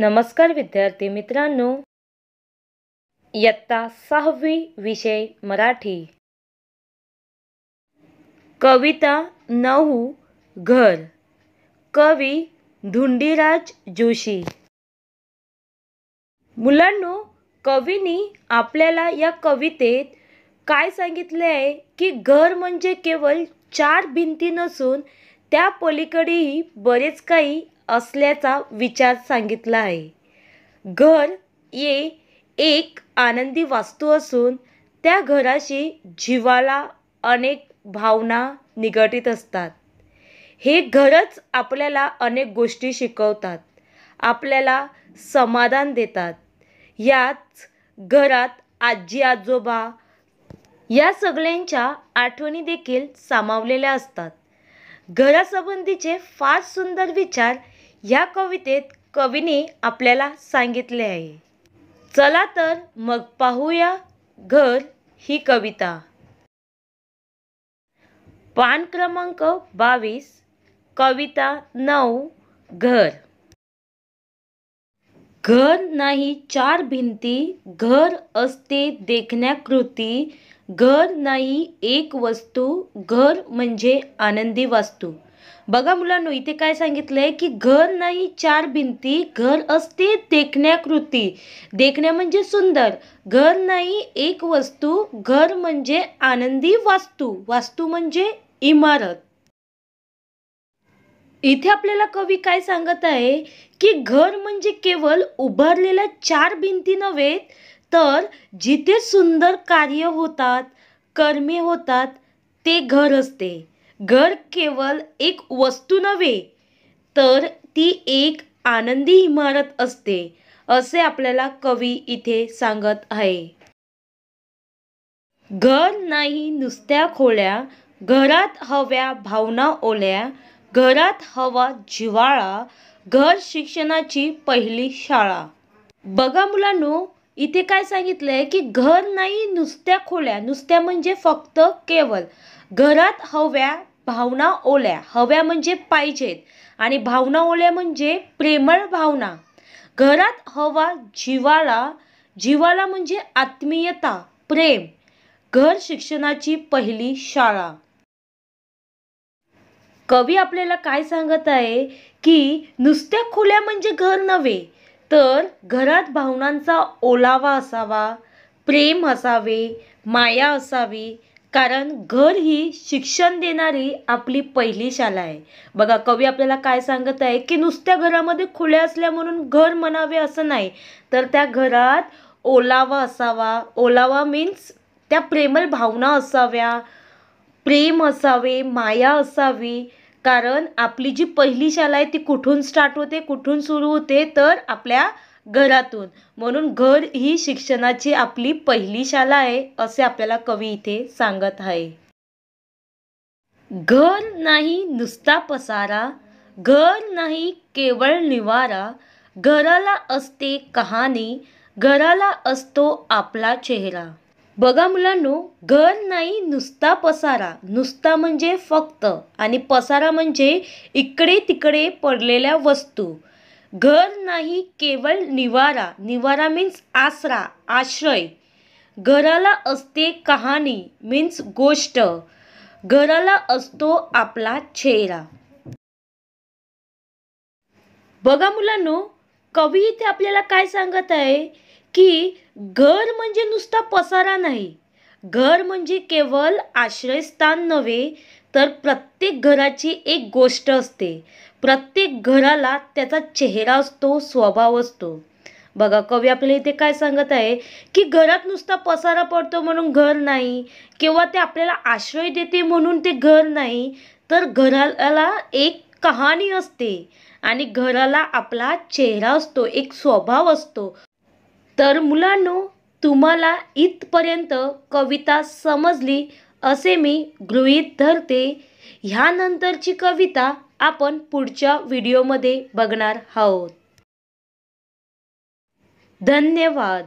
नमस्कार विद्यार्थी मित्रांनो इयत्ता सहावी विषय मराठी कविता नऊ घर कवी धुंडीराज जोशी मुलांनो कवीनी आपल्याला या कवितेत काय सांगितले आहे की घर म्हणजे केवळ चार भिंती नसून त्या पलीकडेही बरेच काही असल्याचा विचार सांगितला आहे घर ये एक आनंदी वास्तू असून त्या घराशी जीवाला अनेक भावना निगडीत असतात हे घरच आपल्याला अनेक गोष्टी शिकवतात आपल्याला समाधान देतात याच घरात आजी आजोबा या सगळ्यांच्या आठवणी देखील सामावलेल्या असतात घरासंबंधीचे फार सुंदर विचार या कवितेत कवीने आपल्याला सांगितले आहे चला तर मग पाहूया घर ही कविता पान क्रमांक बावीस कविता नऊ घर घर नाही चार भिंती घर असते देखण्याकृती घर नाही एक वस्तू घर म्हणजे आनंदी वास्तू बघा मुलांना इथे काय सांगितलंय की घर नाही चार भिंती घर असते देखण्याकृती देखण्या म्हणजे सुंदर घर नाही एक वस्तू घर म्हणजे आनंदी वास्तू वास्तू म्हणजे इमारत इथे आपल्याला कवी काय सांगत आहे की घर म्हणजे केवळ उभारलेल्या चार भिंती नव्हे तर जिथे सुंदर कार्य होतात कर्मे होतात ते घर असते घर केवळ एक वस्तू नव्हे तर ती एक आनंदी इमारत असते असे आपल्याला कवी इथे सांगत आहे घर नाही नुसत्या खोल्या घरात हव्या भावना ओल्या घरात हवा जिवाळा घर शिक्षणाची पहिली शाळा बघा मुलांनो इथे काय सांगितलंय की घर नाही नुसत्या खोल्या नुसत्या म्हणजे फक्त केवळ घरात हव्या भावना ओल्या हव्या म्हणजे पाहिजेत आणि भावना ओल्या म्हणजे प्रेमळ भावना घरात हवा जीवाला जीवाला म्हणजे आत्मीयता प्रेम घर शिक्षणाची पहिली शाळा कवी आपल्याला काय सांगत आहे की नुसत्या खोल्या म्हणजे घर नव्हे तर घरात भावनांचा ओलावा असावा प्रेम असावे माया असावी कारण घर ही शिक्षण देणारी आपली पहिली शाळा आहे बघा कवी आपल्याला काय सांगत आहे की नुसत्या घरामध्ये खुले असल्या म्हणून घर म्हणावे असं नाही तर त्या घरात ओलावा असावा ओलावा मीन्स त्या प्रेमल भावना असाव्या प्रेम असावे माया असावी कारण आपली जी पहिली शाळा आहे ती कुठून स्टार्ट होते कुठून सुरू होते तर आपल्या घरातून म्हणून घर ही शिक्षणाची आपली पहिली शाला आहे असे आपल्याला कवी इथे सांगत आहे घर नाही नुसता पसारा घर नाही केवळ निवारा घराला असते कहाणी घराला असतो आपला चेहरा बघा मुलांनो घर नाही नुसता पसारा नुसता म्हणजे फक्त आणि पसारा म्हणजे इकडे तिकडे पडलेल्या वस्तू घर नाही केवळ निवारा निवारा मीन्स आसरा आश्रय घराला असते कहाणी मीन्स गोष्ट घराला असतो आपला चेहरा बघा मुलांनो कवी इथे आपल्याला काय सांगत आहे की घर म्हणजे नुसता पसारा नाही घर म्हणजे केवळ आश्रयस्थान नव्हे तर प्रत्येक घराची एक गोष्ट असते प्रत्येक घराला त्याचा चेहरा असतो स्वभाव असतो बघा कवी आपल्याला इथे काय सांगत आहे की घरात नुसता पसारा पडतो म्हणून घर नाही किंवा ते आपल्याला आश्रय देते म्हणून ते घर नाही तर घराला एक कहाणी असते आणि घराला आपला चेहरा असतो एक स्वभाव असतो तर मुलांनो तुम्हाला इथपर्यंत कविता समजली असे मी गृहीत धरते ह्यानंतरची कविता आपण पुढच्या व्हिडिओमध्ये बघणार आहोत धन्यवाद